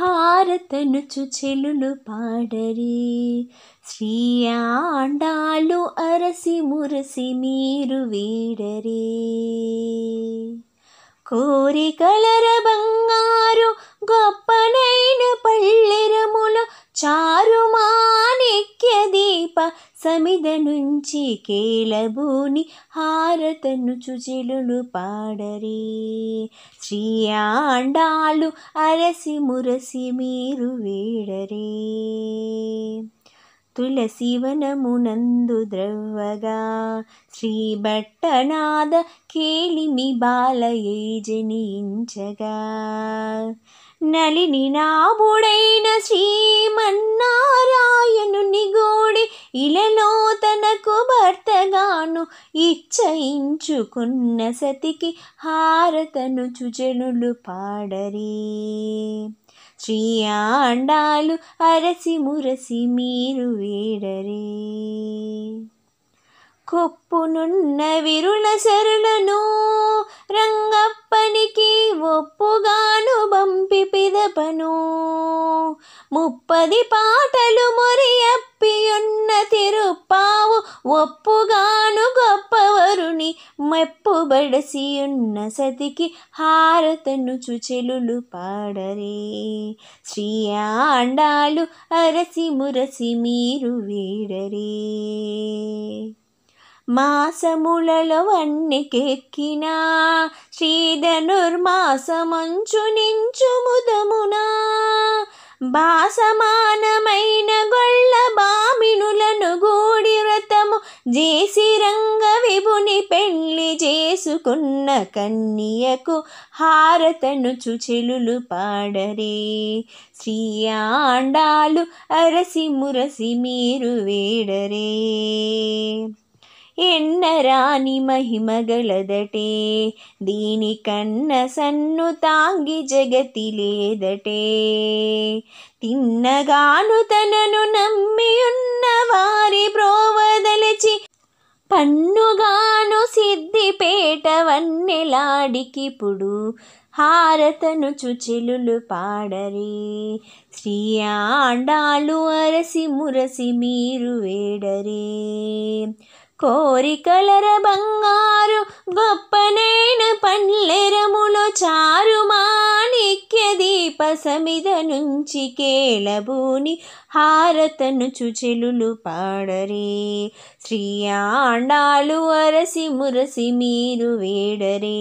హారతనుచు చెలులు పాడరి శ్రీ ఆండాలు అరసి మురసి మీరు వీడరి కోరికలర బంగారు గొప్పనే ప్రమిద నుంచి కేళభూని హారతను చుచిలులు పాడరే శ్రీ ఆండాలు అరసి మురసి మీరు వీడరే ತುಳಸಿವನಮುನಂದು ದ್ರವ್ವಗ ಶ್ರೀ ಭಟ್ಟನಾದ ಕೇಳಿಮಿ ಬಾಲಯೇ ಜನಿಂಚಗ ನಲಿನಿ ನಾಬುಡೈನ ಶ್ರೀಮನ್ನಾರಾಯನು ನಿಗೋಡಿ ಇಲನ భర్తకు భర్తగాను ఇచ్చయించుకున్న సతికి హారతను చుజనులు పాడరి శ్రీ ఆండాలు అరసి మురసి మీరు వేడరే కొప్పునున్న విరుల శరులను రంగప్పనికి ఒప్పుగాను బంపి పిదపను ముప్పది పాటలు మురియప్ప ఒప్పియున్న తిరుపావు ఒప్పుగాను గొప్పవరుని మెప్పుబడసియున్న సతికి హారతను చుచెలులు పాడరే శ్రీ ఆండాలు అరసి మురసి మీరు వీడరే మాసములలో వన్నికెక్కిన శ్రీధనుర్మాసమంచు నించు ముదమునా భాసమానమైన గొల్ల జేసి రంగ విభుని పెళ్లి చేసుకున్న కన్యకు హారతను చుచెలులు పాడరే శ్రీ ఆండాలు అరసి మురసి మీరు వేడరే ಎನ್ನರಾನಿ ಮಹಿಮಗಳದಟೆ ದೀನಿ సన్ను తాంగి జగతి లేదటే తిన్నగాను తనను నమ్మియున్న కన్నుగాను సిద్ధిపేట వన్నెలాడికిప్పుడు హారతను చుచిలులు పాడరే శ్రీ ఆండాలు అరసి మురసి మీరు వేడరే కోరికలర బంగారు గొప్పనైన పల్లెరములో చా పసమిద నుంచి కేళభూని హారతను చుచెలులు పాడరే శ్రీయాండాలు అరసి మురసి మీరు వేడరే